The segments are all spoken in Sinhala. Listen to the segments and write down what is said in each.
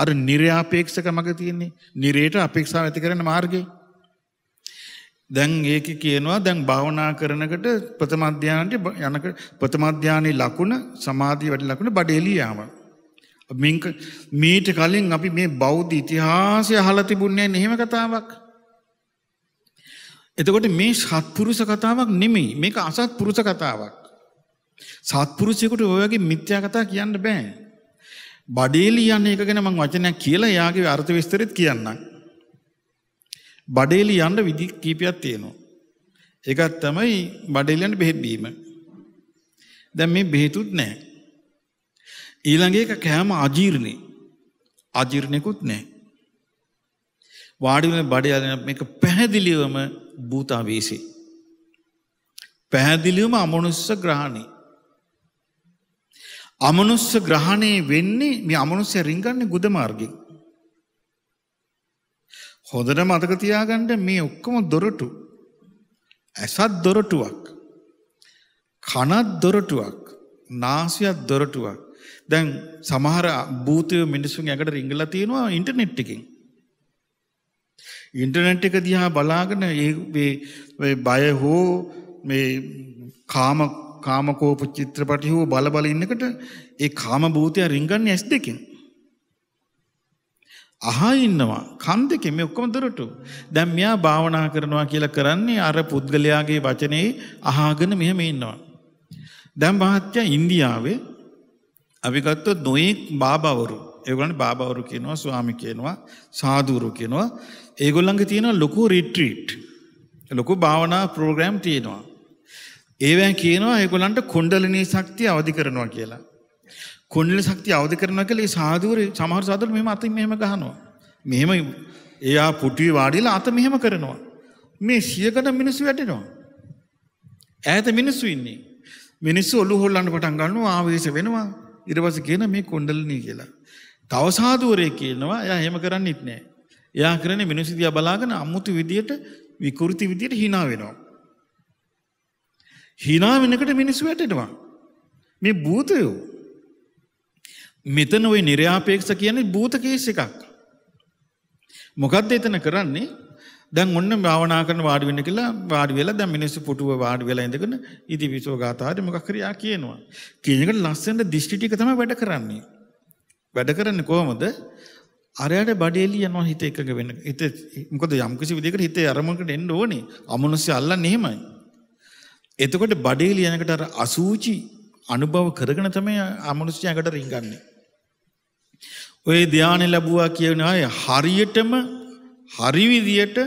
අර නිර්යාපේක්ෂක මඟ තියෙන්නේ. නිරේට අපේක්ෂාව ඇති කරන මාර්ගය. දැන් ඒක කියනවා දැන් භාවනා කරනකොට ප්‍රථම ධානයට යනක ප්‍රථම ධානයේ ලකුණ සමාධිය වැඩි ලකුණ බඩේලිය යාම. මේක මීට කලින් අපි මේ බෞද්ධ ඉතිහාසය අහලා තිබුණේ නැහැ එහෙම කතාවක්. එතකොට මේ සත්පුරුෂ කතාවක් නෙමෙයි මේක අසත්පුරුෂ කතාවක්. සත්පුරුෂයෙකුට ඔය වගේ මිත්‍යා කතා කියන්න බෑ. බඩේලි යන එක ගැන මං වචනයක් කියලා එයාගේ අර්ථ විස්තරෙත් කියන්නම්. බඩේලි යන්න විදි කීපයක් තියෙනවා. එකක් තමයි බඩේලියන්ට බෙහෙත් දීම. දැන් මේ බෙහෙතුත් නැහැ. ඊළඟ එක කෑම අජීර්ණේ. අජීර්ණෙකුත් නැහැ. වාඩි වෙන බඩේලියන් මේක පැහැදිලිවම භූතාවේසේ. පැහැදිලිවම අමනුෂ්‍ය ග්‍රහණේ. අමනුස්ස ග්‍රහණයේ වෙන්නේ මේ අමනුස්සය රිංගන්නේ ගුද මාර්ගෙන්. හොඳට මතක තියාගන්න මේ ඔක්කොම දොරටු. ඇසත් දොරටුවක්. කනත් දොරටුවක්. නාසියත් දොරටුවක්. දැන් සමහර භූතය මිනිසුන් ඇකට රිංගලා තියෙනවා ඉන්ටර්නෙට් එකෙන්. ඉන්ටර්නෙට් එක දිහා බලාගෙන ඒ බය හෝ මේ කාම කාමකෝප චිත්‍රපටි හෝ බල බල ඉන්නකොට ඒ කාම භූතය රින්ගන්නේ ඇස් දෙකෙන්. අහා ඉන්නවා කන් දෙකෙන් මේ ඔක්කොම දොරටු. දැන් මෙයා භාවනා කරනවා කියලා කරන්නේ අර පුද්ගලයාගේ වචනේ අහාගෙන මෙහෙම ඉන්නවා. දැන් මහත්තයා ඉන්දියාවේ අපි ගත්තොත් නොයෙක් බාබවරු ඒගොල්ලන්ට බාබවරු කියනවා ස්වාමි කියනවා සාදුරු කියනවා ඒගොල්ලන්ගේ තියෙනවා ලොකු රිට්‍රීට් ලොකු භාවනා ප්‍රෝග්‍රෑම් තියෙනවා ඒවැ කියනවා ඒගොල්ලන්ට කුණ්ඩලිනී ශක්තිය අවදි කරනවා කියලා. කුණ්ඩලිනී ශක්තිය අවදි කරනවා කියලා ඒ සාධුවර සමහර සාධුවර මෙහෙම අතින් මෙහෙම ගහනවා. මෙහෙම එයා පුටුවේ වාඩිලා අත මෙහෙම කරනවා. මේ සියකට මිනිස්සු වැටෙනවා. ඈත මිනිස්සු ඉන්නේ. මිනිස්සු ඔලු හොල්ලන්න පටන් ගන්නවා ආවේශ වෙනවා. ඊට පස්සේ කියන මේ කුණ්ඩලිනී කියලා. තව සාධුවරයෙක් කියනවා එයා එහෙම කරන්නෙත් නෑ. එයා කරන්නේ මිනිස්සු දිහා බලාගෙන අමුතු විදියට විකෘති විදියට hina වෙනවා. හිනාවෙනකට මිනිස් වැටෙනවා. මේ භූතයෝ. මෙතන ওই නිර්යාපේක්ෂ කියන්නේ භූත කේස් එකක්. මොකද්ද එතන කරන්නේ? දැන් ඔන්න භාවනා කරන වාඩි වෙන්න කියලා වාඩි වෙලා දැන් මිනිස්සු පුටුව වාඩි වෙලා ඉඳගෙන ඉදිවිසෝ ගාථාදී මොකක් කරියා කියනවා. කියන එකට ලස්සන දිෂ්ටි ටික තමයි වැඩ කරන්නේ. වැඩ කරන්නේ කොහමද? අරයට බඩේලිය යනවා හිත එකඟ වෙන්න. හිත මොකද යම්කිසි විදිහකට හිතේ අරමුණකට එන්න ඕනේ. අමනුෂ්‍ය අල්ලන්නේ එහෙමයි. එතකොට බඩේ ලියනකට අර අසූචි අනුභව කරගෙන තමයි අමනුෂ්‍යයකට රිංගන්නේ. ඔය ධානය ලැබුවා කියන අය හරියටම හරි විදියට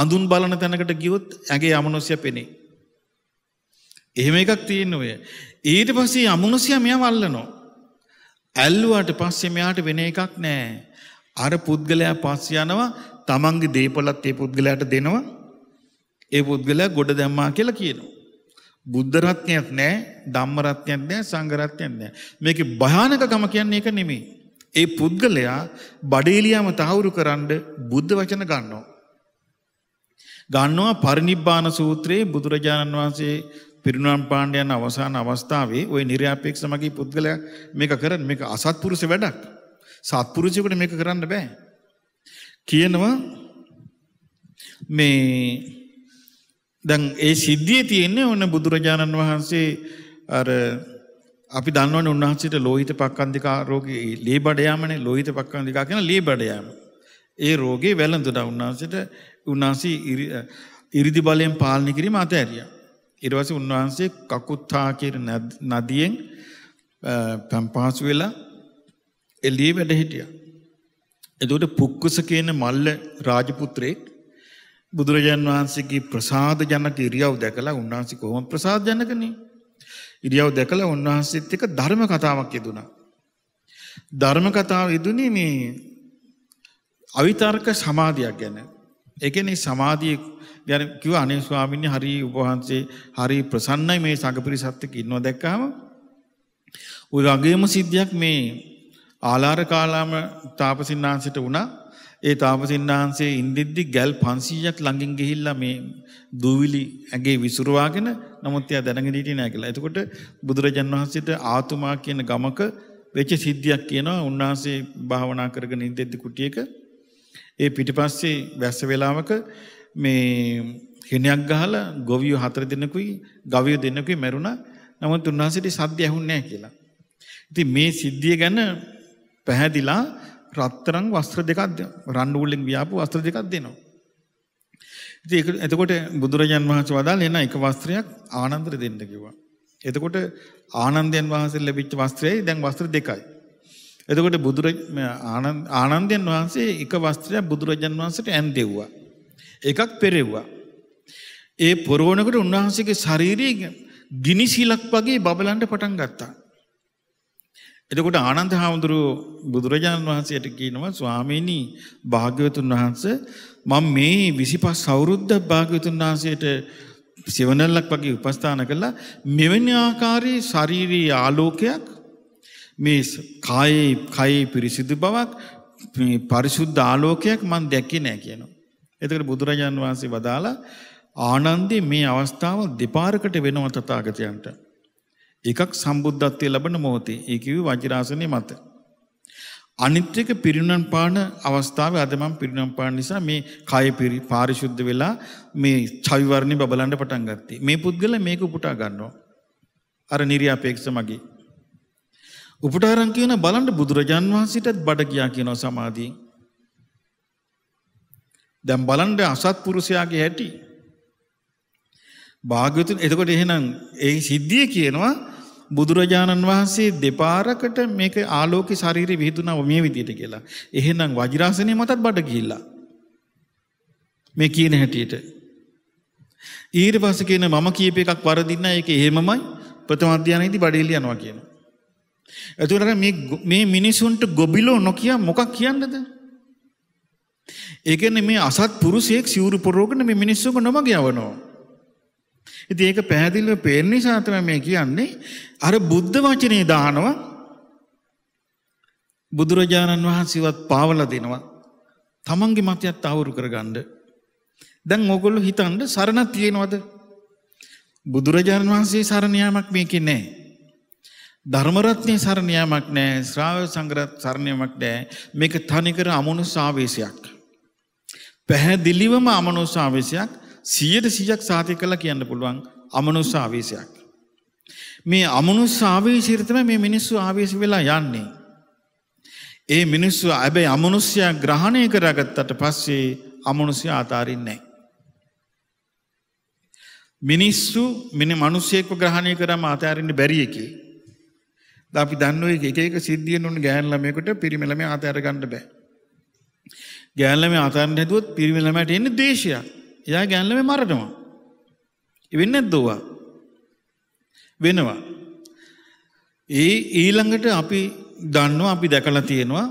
අඳුන් බලන තැනකට ගියොත් ඇගේ අමනුෂ්‍ය පෙනේ. එහෙම එකක් තියෙන ඔය. ඊට පස්සේ අමනුෂ්‍ය මෙයා වල්ලනවා. ඇල්ලුවාට පස්සේ මෙයාට වෙන එකක් නැහැ. අර පුද්ගලයා පස්ස යනවා තමන්ගේ දේපලත් ඒ පුද්ගලයාට දෙනවා. ඒ පුද්ගලයා ගොඩ දැම්මා කියලා කියනවා. බුද්ධ රත්නයක් නැහැ ධම්ම රත්නයක් නැහැ සංඝ රත්නයක් නැහැ මේකේ භයානකකම කියන්නේ ඒක නෙමෙයි ඒ පුද්ගලයා බඩේලියාම තහවුරු කරන්න බුද්ධ වචන ගන්නවා ගන්නවා පරිනිබ්බාන සූත්‍රයේ බුදුරජාණන් වහන්සේ පිරිනුවම් පාණ්ඩයන් අවසාන අවස්ථාවේ ওই නිර්යාපේක්ෂ මගේ පුද්ගලයා මේක කරන මේක අසත්පුරුෂ වැඩක්. සත්පුරුෂයෙකුට මේක කරන්න බෑ. කියනවා මේ දැන් ඒ සිද්ධිය තියෙන්නේ ඔන්න බුදුරජාණන් වහන්සේ අර අපි දන්නවනේ උන්වහන්සේට ලෝහිත පක්ඛන්දිකා රෝගේ ලීබඩ යාමනේ ලෝහිත පක්ඛන්දිකා කියන ලීබඩ යාම. ඒ රෝගේ වැළඳුණා උන්වහන්සේට උන්වහන්සේ ඉරිදි බලයෙන් පාලනය කිරීම අතහැරියා. ඊට පස්සේ උන්වහන්සේ කකුත්තා කියන නදියෙන් පම්පාසු වෙලා එළිය වැඩ හිටියා. එතකොට පුක්කුස කියන මල්ල රාජපුත්‍රයෙක් බුදුරජාන් වහන්සේගේ ප්‍රසාද ජනක ඉරියව් දැකලා උන්වහන්සේ කොහොම ප්‍රසාද ජනකනේ ඉරියව් දැකලා උන්වහන්සේත් එක්ක ධර්ම කතාවක් යෙදුණා ධර්ම කතාව යෙදුනේ මේ අවිතර්ක සමාධියක් ගැන ඒ කියන්නේ සමාධිය ගැන කිව්ව අනේ ස්වාමීන් හරි උපවහන්සේ හරි ප්‍රසන්නයි මේ සංඝපිරිසත් එක්ක ඉන්නවා දැක්කම ওই වගේම සිද්ධියක් මේ ආලාර කාලාම තාපසින්නාංශයට වුණා ඒ තාපසින් වහන්සේ ඉන්දිද්දි ගැල් 500ක් ළඟින් ගිහිල්ලා මේ දූවිලි ඇගේ විසුරුවාගෙන නමුත් එයා දැනගෙන හිටියේ නෑ කියලා. එතකොට බුදුරජාන් වහන්සේට ආතුමා කියන ගමක වෙච්ච සිද්ධියක් කියනවා උන්වහන්සේ භාවනා කරගෙන ඉඳෙද්දි කුටියක. ඒ පිටිපස්සේ වැස්ස වේලාවක මේ හිණයක් ගහලා ගොවියෝ හතර දෙනෙකුයි ගවයෝ දෙනෙකුයි මැරුණා. නමුත් උන්වහන්සේට සද්ද ඇහුන්නේ නැහැ කියලා. ඉතින් මේ සිද්ධිය ගැන පැහැදිලා රත්තරන් වස්ත්‍ර දෙකක් රණ්ඩුවලින් ව්‍යාපු වස්ත්‍ර දෙකක් දෙනවා. ඉතින් එතකොට බුදුරජාන් වහන්සේ වදාළ එන එක වස්ත්‍රයක් ආනන්දට දෙන්න කිව්වා. එතකොට ආනන්දයන් වහන්සේ ලැබිච්ච වස්ත්‍රයයි දැන් වස්ත්‍ර දෙකයි. එතකොට බුදුර ආනන්දයන් වහන්සේ එක වස්ත්‍රයක් බුදුරජාන් වහන්සේට ඇන් දෙව්වා. එකක් පෙරෙව්වා. ඒ පොරවනකොට උන්වහන්සේගේ ශාරීරික ගිනි සිලක් වගේ බබලන්න පටන් ගත්තා. එතකොට ආනන්ද හාමුදුරුව බුදුරජාණන් වහන්සේට කියනවා ස්වාමීනි භාග්‍යවතුන් වහන්ස මම මේ 25 අවුරුද්දක් භාග්‍යවතුන් වහන්සේට සෙවණල්ලක් වගේ උපස්ථාන කළා මෙවැනි ආකාරයේ ශාරීරික ආලෝකයක් මේ කායේ කායේ පිරිසිදු බවක් මේ පරිසුද්ධ ආලෝකයක් මම දැක්කේ නෑ කියනවා. එතකොට බුදුරජාණන් වහන්සේ වදාලා ආනන්දේ මේ අවස්ථාව දෙපාරකට වෙනව තථාගතයන්ට. එකක් සම්බුද්ධත්වය ලබන මොහොතේ ඒ කිව්වේ වජිරාසනයේ මත. අනිත් එක පිරිනම් පාන අවස්ථාවේ අද මම පිරිනම් පාන නිසා මේ කය පාරිශුද්ධ වෙලා මේ චවි වර්ණේ බබලන්න පටන් ගත්තේ. මේ පුද්ගලයා මේක උපුටා ගන්නවා. අර නිර්යාපේක්ෂ මගේ. උපුටාරන් කියන බලන්න බුදුරජාන් වහන්සේටත් බඩ ගියා කියනවා සමාධියෙන්. දැන් බලන්න අසත්පුරුෂයාගේ හැටි. භාග්‍යතුන් එතකොට එහෙනම් ඒ සිද්ධිය කියනවා බුදුරජාණන් වහන්සේ දෙපාරකට මේක ආලෝක ශරීරය විහිදුනාව මේ විදියට කියලා. එහෙනම් වජිරාසනය මතත් බඩ ගිහිල්ලා. මේ කියන හැටියට. ඊට පස්සේ කියන මම කීප එකක් වරදින්න ඒක එහෙමමයි ප්‍රථම අධ්‍යයනයේදී බඩේලි යනවා කියන. එතකොට මේ මේ මිනිසුන්ට ගොබිලෝ නොකිය මොකක් කියන්නද? ඒ කියන්නේ මේ අසත් පුරුෂයෙක් සිවුරු පොරෝගන මේ මිනිස්සුන්ව නොමග යවනවා. ඉතින් ඒක පැහැදිලිව පේන නිසා තමයි මේ කියන්නේ අර බුද්ධ වචනේ දානවා බුදුරජාණන් වහන්සේවත් පාවලා දෙනවා තමන්ගේ මතයත් තහවුරු කරගන්න. දැන් ඕගොල්ලෝ හිතන්න සරණ තියෙනවද? බුදුරජාණන් වහන්සේ සරණ යාමක් මේකේ නැහැ. ධර්මරත්නයේ සරණ යාමක් නැහැ. ශ්‍රාව සංග්‍රහ සරණ යාමක් නැහැ. මේක තනිකර අමනුෂ්‍ය ආවේශයක්. පැහැදිලිවම අමනුෂ්‍ය ආවේශයක්. සියයට සියයක් සාතිය කළා කියන්න පුළුවන් අමනුස්ස ආවේශයක්. මේ අමනුස්ස ආවේශයට තමයි මේ මිනිස්සු ආවේශ වෙලා යන්නේ. ඒ මිනිස්සු හැබැයි අමනුස්සයා ග්‍රහණය කරගත්තට පස්සේ අමනුස්සය ආතාරින්නේ නැහැ. මිනිස්සු මිනි මිනිසෙක්ව ග්‍රහණය කරාම ආතාරින්න බැරි එකේ. දැන් අපි දන්නෝ එක එක සිද්ධියෙන් උන් ගෑන් ළමයෙකුට පිරිමි ළමයා ආතාර ගන්න බෑ. ගෑන් ළමයා ආතාරන්න හැදුවොත් පිරිමි ළමයාට එන්නේ ද්වේෂයක්. එයා ගෑන්ලම මරණවා. වෙන්න ඇද්දවා. වෙනවා. ඒ ඊළඟට අපි දන්නවා අපි දැකලා තියෙනවා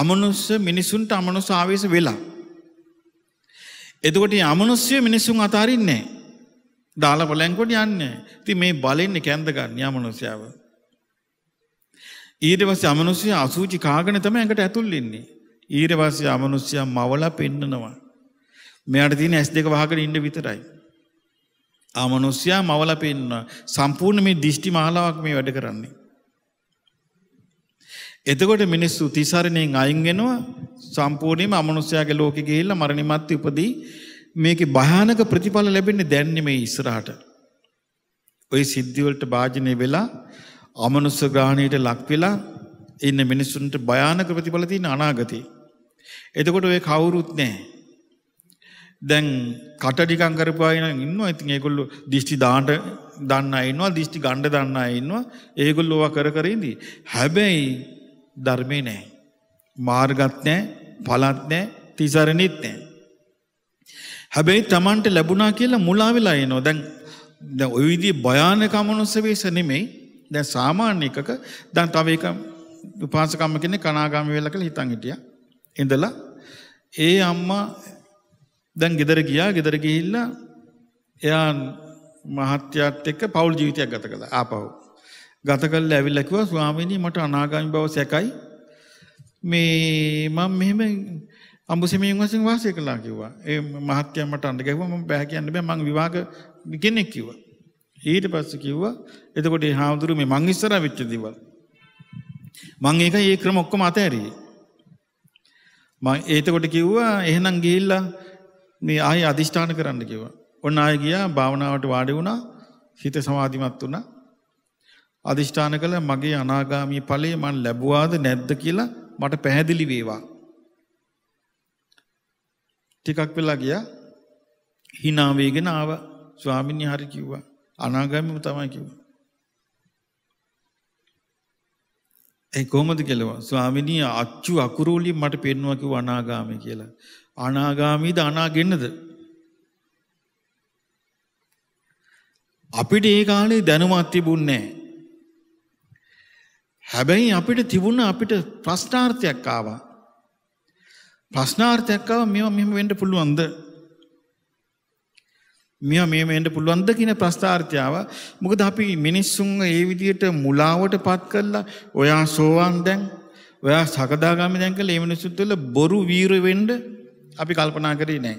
අමනුස්ස මිනිසුන්ට අමනුස්ස ආවේශ වෙලා. එතකොට අමනුස්්‍යය මිනිසුන් අතාරින්නේ. දාලා බලැන්කොට යන්න ති මේ බලෙන්නේ කැන්දගන්න අමනුස්්‍යාව. ඊටවස අමනුස්්‍යය අසූචි කාගන තම ඇඟට ඇතුල්ලෙන්නේ. ඊරවාසය අමනුස්්‍යය මවල පෙන්න්නනවා. මෙයාට තියෙන ඇස් දෙක වහගෙන ඉන්න විතරයි. ආමනුෂ්‍යයා මවල පෙන්වන සම්පූර්ණ මේ දිෂ්ටි මාලාවක් මේ වැඩ කරන්නේ. එතකොට මිනිස්සු තිසරණයෙන් අයින් වෙනවා සම්පූර්ණයෙන්ම අමනුෂ්‍යයාගේ ලෝකෙ ගිහිල්ලා මරණිමත් උපදී මේකේ භයානක ප්‍රතිඵල ලැබෙන්නේ දැන් නෙමෙයි ඉස්සරහට. ওই සිද්ධි වලට භාජනය වෙලා අමනුෂ්‍ය ග්‍රහණයට ලක් වෙලා ඉන්න මිනිස්සුන්ට භයානක ප්‍රතිඵල තියෙන අනාගතේ. එතකොට ඔය කවුරුත් නැහැ. දැන් කට ටිකක් කරපු අය නම් ඉන්නවා. ඉතින් ඒගොල්ලෝ දිෂ්ටි දාන්න දන්න අය ඉන්නවා, දිෂ්ටි ගන්න දන්න අය ඉන්නවා. ඒගොල්ලෝ වා කර කර ඉඳී. හැබැයි ධර්මේ නැහැ. මාර්ගත් නැහැ, පළත් නැහැ, තිසරණෙත් නැහැ. හැබැයි Tamanට ලැබුණා කියලා මුලා වෙලා එනවා. දැන් දැන් ওই විදිහේ භයානක මනුස්ස වෙස නෙමෙයි. දැන් සාමාන්‍ය එකක දැන් තව එක උපාසකම්ම කෙනෙක් කනාගාමි වෙලා කියලා හිතන් හිටියා. ඉඳලා ඒ අම්මා දැන් ගෙදර ගියා ගෙදර ගිහිල්ලා එයා මහත්යාත් එක්ක පවුල් ජීවිතයක් ගත කළා ආපහු. ගත කළා ඇවිල්ලා කිව්වා ස්වාමීනි මට අනාගාමී බව සැකයි. මේ මම මෙහෙම අඹුසෙමින් වශයෙන් වාසය කළා කිව්වා. ඒ මහත්යා මට අඬ ගැහුවා මම බෑ කියන්න බෑ මං විවාහ කෙනෙක් කිව්වා. ඊට පස්සේ කිව්වා එතකොට මේ හාමුදුරු මේ මං ඉස්සරහ වෙච්ච දේවල් මං ඒකයි ඒ ක්‍රම ඔක්කොම අතහැරියේ. මම ඒතකොට කිව්වා එහෙනම් ගිහිල්ලා මේ ආය අධිෂ්ඨාන කරන්න කිව්වා. ඔන්න ආය ගියා භාවනාවට වාඩි වුණා. හිත සමාධිමත් වුණා. අධිෂ්ඨාන කළා මගේ අනාගාමී ඵලය මන් ලැබුවාද නැද්ද කියලා මට පැහැදිලි වේවා. ටිකක් වෙලා ගියා. hina වේගෙන ආවා. ස්වාමීන් වහන්සේ කිව්වා අනාගාමීම තමයි කිව්වා. ඒ කොහොමද කියලා ස්වාමිනී අච්චු අකුරු වලින් මට පෙන්නවා කිව්ව අනාගාමී කියලා. අනාගාමීද අනාගෙන්නද? අපිට ඒ කාලේ දැනුමක් තිබුණේ නැහැ. හැබැයි අපිට තිබුණ අපිට ප්‍රශ්නාර්ථයක් ආවා. ප්‍රශ්නාර්ථයක් ආවා මේවා මෙහෙම වෙන්න පුළුවන්ද? මේවා මෙහෙම වෙන්න පුළුවන්ද කියන ප්‍රශ්නාර්ථය ආවා. මොකද අපි මිනිස්සුන්ව ඒ විදිහට මුලාවටපත් කළා. ඔයා සෝවාන් දැන්, ඔයා සකදාගාමී දැන් කියලා මේ මිනිස්සුත් වල බොරු වීර වෙන්න අපි කල්පනා කරේ නෑ.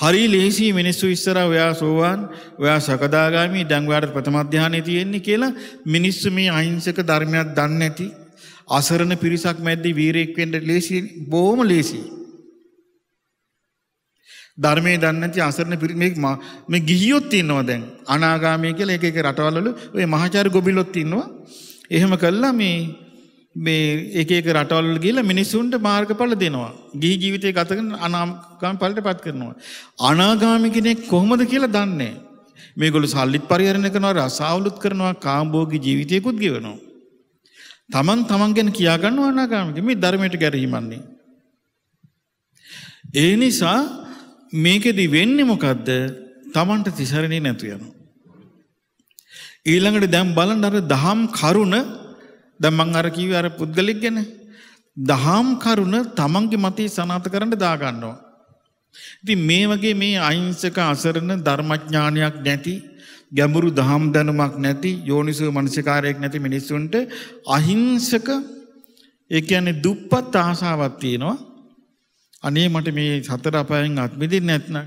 හරි ලේසි මිනිස්සු ඉස්සර ඔයා සෝවාන් ඔයා සකදාගාමි දැන් ඔයාට ප්‍රථම ධානය තියෙන්නේ කියලා මිනිස්සු මේ අහිංසක ධර්මයක් දන්නේ නැති අසරණ පිරිසක් මැද්දේ වීරයෙක් වෙන්න ලේසි බොහොම ලේසි ධර්මයේ දන්නේ නැති අසරණ පිරිස මේ මේ ගිහියොත් ඉන්නවා දැන් අනාගාමී කියලා එක එක රටවල් වල ඔය මහාචාර්ය ගොබිලොත් ඉන්නවා එහෙම කළා මේ මේ එක එක රටවල් ගිහිල්ලා මිනිසුන්ට මාර්ගඵල දෙනවා. ගිහි ජීවිතය ගත කරන අනාගාමී ඵලයට පත් කරනවා. අනාගාමී කෙනෙක් කොහොමද කියලා දන්නේ නැහැ. මේගොල්ලෝ සල්ලිත් පරිහරණය කරනවා, රසාවලුත් කරනවා, කාම්භෝගී ජීවිතයකුත් ගෙවනවා. Taman taman ගැන කියා ගන්නවා අනාගාමී. මේ ධර්මයට ගැරහිමන්නේ. ඒ නිසා මේකෙදි වෙන්නේ මොකද්ද? Tamanට තිසරණේ නැතු යනවා. ඊළඟට දැන් බලන්න අර දහම් කරුණ ද මං අර කිව අර පුද්ගලික් ගැන දහම් කරුණ තමන්ගේ මතේ සනාත කරන්න දාගන්නවා. ඉති මේ වගේ මේ අයිංසක අසරණ ධර්මඥානයක් නැති ගැඹුරු දහම් දැනුමක් නැති යෝනිසු මනසිකාරයෙක් නැති මිනිස්සුන්ට අහිංසක ඒ කියන්නේ දුප්පත් ආසාවක් තියෙනවා. අනේ මට මේ සතර අපායෙන් අත් මිදෙන්න නැත්නම්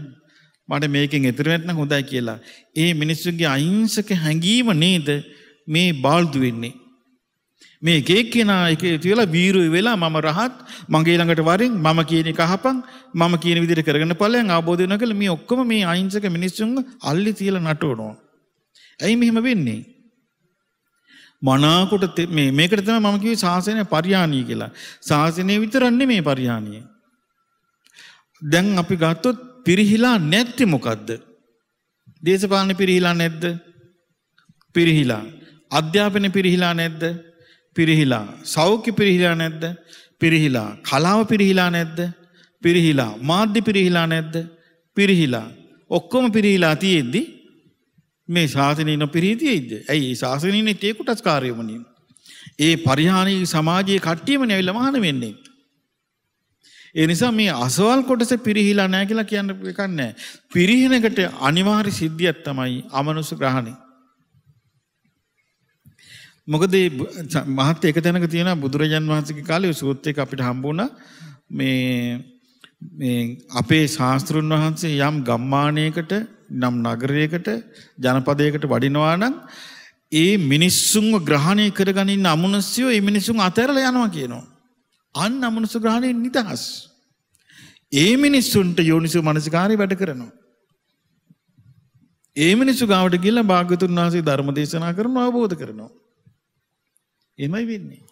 මට මේකෙන් එතර වෙන්න හොඳයි කියලා. ඒ මිනිස්සුන්ගේ අහිංසක හැඟීම නේද මේ බාල්දු වෙන්නේ. මේ එකෙක් කෙනා එක තුවෙලා වීරුයි වෙලා මම රහත් මගේ ළඟට වරින් මම කියන එක අහපන් මම කියන විදිහට කරගෙන ඵලයන් ආબોධ වෙනවා කියලා මේ ඔක්කොම මේ අහිංසක මිනිස්සුන්ව අල්ලි තියලා නටවනවා. ඇයි මෙහෙම වෙන්නේ? මනාකොට මේ මේකට තමයි මම කිව්වේ ශාසනය පරිහානිය කියලා. ශාසනය විතරක් නෙමේ පරිහානිය. දැන් අපි ගත්තොත් පිරිහිලා නැත්තේ මොකද්ද? දේශපාලන පිරිහිලා නැද්ද? පිරිහිලා. අධ්‍යාපන පිරිහිලා නැද්ද? පිරිහිලා. සෞඛ්‍ය පිරිහිලා නැද්ද? පිරිහිලා. කලාව පිරිහිලා නැද්ද? පිරිහිලා. මාධ්‍ය පිරිහිලා නැද්ද? පිරිහිලා. ඔක්කොම පිරිහිලා තියෙද්දි මේ ශාසනය නොපිරිහි තියෙද්දි. ඇයි මේ ශාසනයනේ තේ කොටස් කාර්යමනේ. ඒ පරිහානී සමාජයේ කට්ටියමනේ ඇවිල්ලා මහාන වෙන්නේ. ඒ නිසා මේ අසවල් කොටස පිරිහිලා නැහැ කියලා කියන්න එකක් නැහැ. පිරිහිනකට අනිවාර්ය සිද්ධියක් තමයි අමනුෂ්‍ය ග්‍රහණය. මොකද මහත් එක තැනක තියෙන බුදුරජන් වහන්සගේ කාලය සූත්‍රයක අපිට හම්බුණ මේ අපේ ශාස්තෘන් වහන්සේ යම් ගම්මානයකට නම් නගරයකට ජනපදයකට වඩිනවානම් ඒ මිනිස්සුන්ව ග්‍රහණය කරගනින් අමනස්යෝ ඒ මිනිසුන් අතැරල යනවා කියනවා. අන් අමනුසු ග්‍රහණයෙන් නිදහස්. ඒ මිනිස්සුන්ට යෝනිසු මනසිකාරය වැඩ කරනවා. ඒ මිනිස්සු ගාවට ගිල්ල භාගතුන් වහසේ ධර්ම දේශනා කරන අවබෝධ කරනවා. එමයි වෙන්නේ.